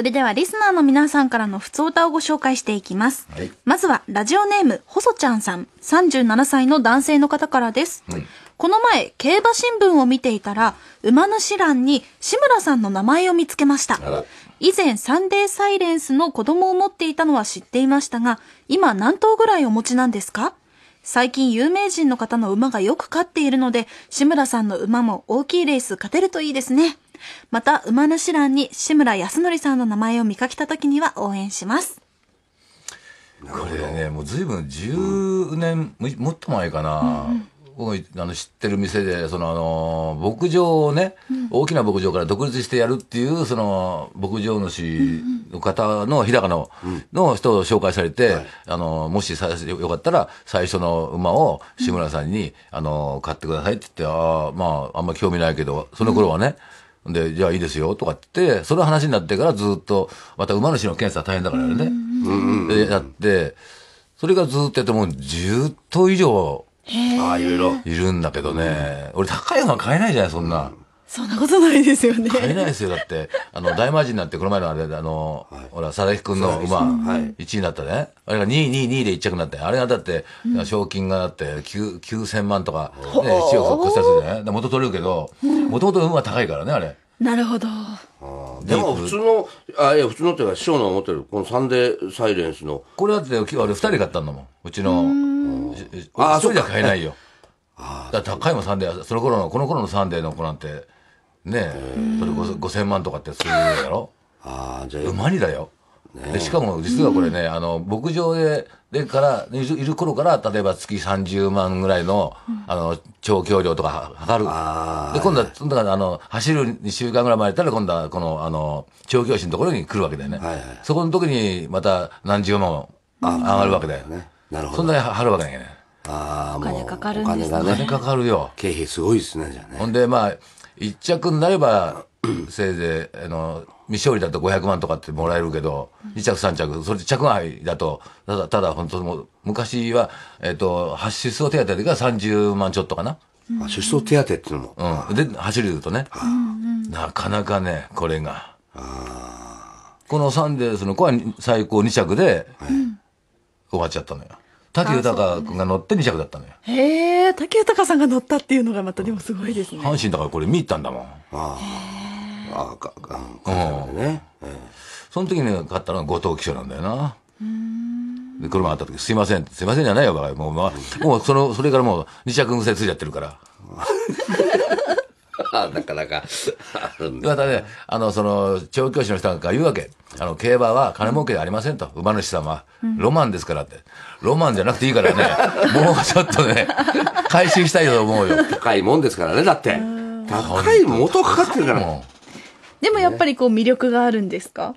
それではリスナーの皆さんからの普通歌をご紹介していきます。はい、まずは、ラジオネーム、細ちゃんさん、37歳の男性の方からです。はい、この前、競馬新聞を見ていたら、馬主欄に志村さんの名前を見つけました。以前、サンデーサイレンスの子供を持っていたのは知っていましたが、今何頭ぐらいお持ちなんですか最近有名人の方の馬がよく飼っているので、志村さんの馬も大きいレース勝てるといいですね。また、馬主欄に志村康則さんの名前を見かけた時には応援します。これね、もう随分10年、うん、もっと前かな。うん僕あの知ってる店でそのあの牧場をね、大きな牧場から独立してやるっていうその牧場主の方の日高のの人を紹介されて、あのもしよかったら最初の馬を志村さんに、あの買ってくださいって言ってああまああんま興味ないけどその頃はね、で、じゃあいいですよとかってその話になってからずっと、また馬主の検査大変だからね。で、やって、それがずっとやってもう10頭以上、ああ、いろいろ。いるんだけどね。俺高い馬買えないじゃない、そんな。そんなことないですよね。買えないですよ。だって、あの、大魔神なんてこの前のあれ、あの、はい、ほら、佐々木くんの馬、1位になったね。あれが2位、2位、2位で1着になって、あれがだって、うん、賞金がだって9、9000万とか、ね、1億越したするじゃない元取れるけど、もともと高いからね、あれ。なるほど。でも普通の、あ、いや、普通のっていうか、師匠の持ってる、このサンデーサイレンスの。これだって、今日あ2人買ったんだもん。うちの、あ、そうじゃ買えないよ。あだ高いもサンデー、その頃の、この頃のサンデーの子なんて、ねそれ5000万とかってそういうやろああじゃあ馬にだよでしかも実はこれね、あの牧場ででからいるいる頃から例えば月30万ぐらいの,、あの調教料とか測るで今度はだからあの走る2週間ぐらい前ったら今度はこのあの調教師のところに来るわけだよね、はいはい、そこの時にまた何十万あ、上がるわけだよねなるほどそんなに払るわけないよねああお金かかるんですねお金かかるよ経費すごいですねじゃあねほんでまあ一着になれば、せいぜい、あの、未勝利だと500万とかってもらえるけど、二着三着、それで着外だと、ただ、ただ本当も昔は、えっ、と、発出走手当が三十万ちょっとかな。発出走手当っていうのも。うん。で、走りるとね。なかなかね、これが。このサンデースの子は最高二着で、終わっちゃったのよ。武豊君が乗って2着だったのよ。へえ、武豊さんが乗ったっていうのがまたでもすごいですね。阪神だからこれ見に行ったんだもん。ああ。あか、か、うん、ね。その時に買ったのが後藤騎手なんだよな。で、車あった時、すいません、すいませんじゃないよ、もう、もう、その、それからもう2着癖ついちゃってるから。なかなかあるんで。またね、あの、その、調教師の人なんか言うわけ。あの、競馬は金儲けでありませんと。馬主様は、ロマンですからって。ロマンじゃなくていいからね、もうちょっとね、回収したいと思うよ。高いもんですからね、だって。高い元かかってるから。でもやっぱりこう魅力があるんですか、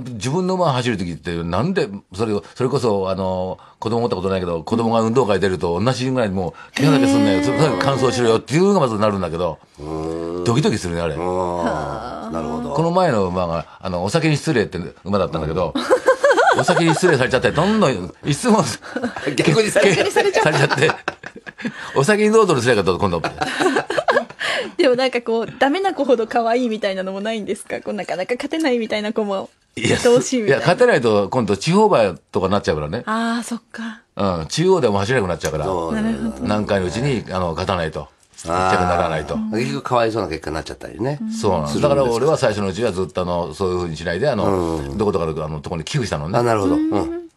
自分の前走る時って、なんで、それそれこそ、あの、子供持ったことないけど、子供が運動会出ると同じぐらいもう、怪我だけすんなよ、それ乾燥しろよっていうのがまずなるんだけど、ドキドキするね、あれ。なるほど。この前の馬が、あの、お酒に失礼って馬だったんだけど、お酒に失礼されちゃって、どんどん、いつも、逆にされちゃって、お酒にどうぞの失礼かと、今度。でもなんかこう、ダメな子ほど可愛いみたいなのもないんですかこうなかなか勝てないみたいな子もいや、いや勝てないと今度地方馬とかなっちゃうからね。ああ、そっか。うん、中央でも走れなくなっちゃうから、何回のうちにあの勝たないと。ちゃくならないと。結局かわいそうな結果になっちゃったりね。そうなんです。だから俺は最初のうちはずっとあの、そういうふうにしないで、あの、どことかのあのところに寄付したのね。あ、なるほど。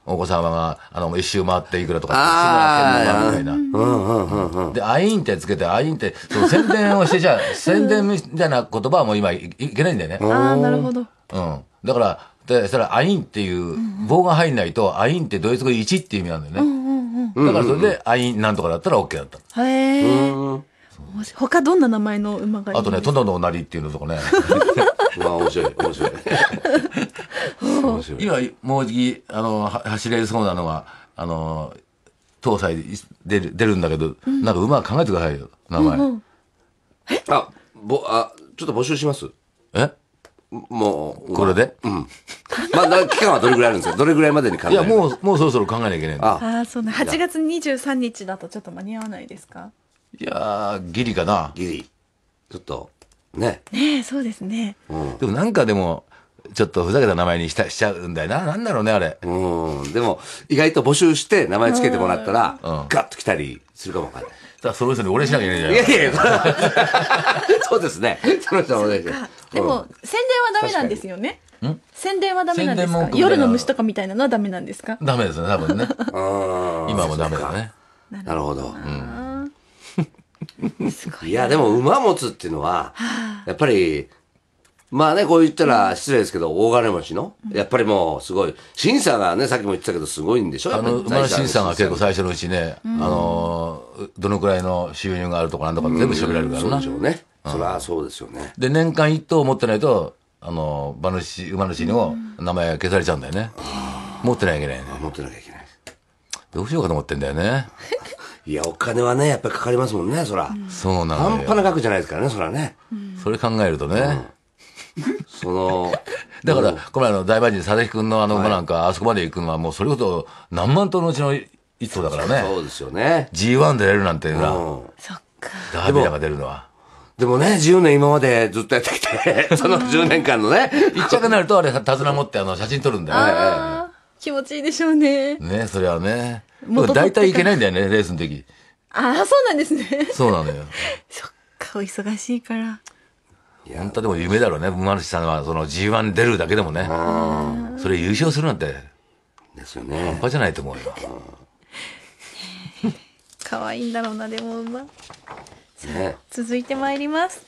お子様が、あの、一周回っていくらとか、ああ、みたいな。うんうんで、アインってつけて、アインって、その宣伝をしてちゃ、宣伝みたいな言葉はもう今いけないんだよね。ああ、なるほど。うん。だから、でそれアインっていう棒が入んないと、アインってドイツ語で1っていう意味なんだよね。うんうんうん、だからそれで、アインなんとかだったら OK だった。へえ。他どんな名前の馬がいいあとね、トドのおなりっていうのとかね。ま あ面白い、面白い。面白い今、もうじき、あの、走れそうなのは、あの、東西で出る出るんだけど、うん、なんか馬考えてくださいよ、名前。うんうん、あ、ぼ、あ、ちょっと募集します。えもう。これでうん。まあ、期間はどれぐらいあるんですかどれぐらいまでに考えるいや、もう、もうそろそろ考えなきゃいけないああ、そうな。8月23日だとちょっと間に合わないですかいやー、ギリかな。ギリ。ちょっと、ね。ねそうですね。うん、でもなんかでも、ちょっとふざけた名前にしたしちゃうんだよな。なんだろうね、あれ。うん。でも、意外と募集して名前つけてもらったら、ガッと来たりするかもわかんない。ただ、その人に俺しなきゃいけないじゃん。いやいやいや、そうですね。その人はお願いします。でも、宣伝はダメなんですよね宣伝はダメなんですか夜の虫とかみたいなのはダメなんですかダメですね、多分ね。今もダメだね。なるほど。あーすごいいや、でも馬持つっていうのは、やっぱりまあね、こう言ったら失礼ですけど、大金持ちの、やっぱりもうすごい、審査がね、さっきも言ってたけど、すごいんでしょ、あの馬の審査が結構最初のうちね、うん、あのどのくらいの収入があるとかなんとか、全部調べられるからな、うん、そうでしょうね、うん、そりゃそうですよね。で、年間1頭持ってないと、あの馬主馬主も名前が消されちゃうんだよね、持ってなきゃいけないね。持ってなきゃいけない。どうしようかと思ってんだよね。いや、お金はね、やっぱりかかりますもんね、そら。そうなの。半端な額じゃないですからね、そらね。それ考えるとね。その、だから、このあの大魔神佐々木君のあの馬なんか、あそこまで行くのはもうそれこそ何万頭のうちの一頭だからね。そうですよね。G1 出れるなんていうのは。そっか。ダービーが出るのは。でもね、10年今までずっとやってきて、その10年間のね。一着になるとあれ、手綱持ってあの写真撮るんだよね。気持ちいいでしょうね。ね、それはね。もう大体いけないんだよね、レースの時。ああ、そうなんですね。そうなのよ。そっか、お忙しいから。本当でも夢だろうね馬主さんはその g 1出るだけでもねそれ優勝するなんてですよね半端じゃないと思うよ 可愛いんだろうなでも馬、ね、続いてまいります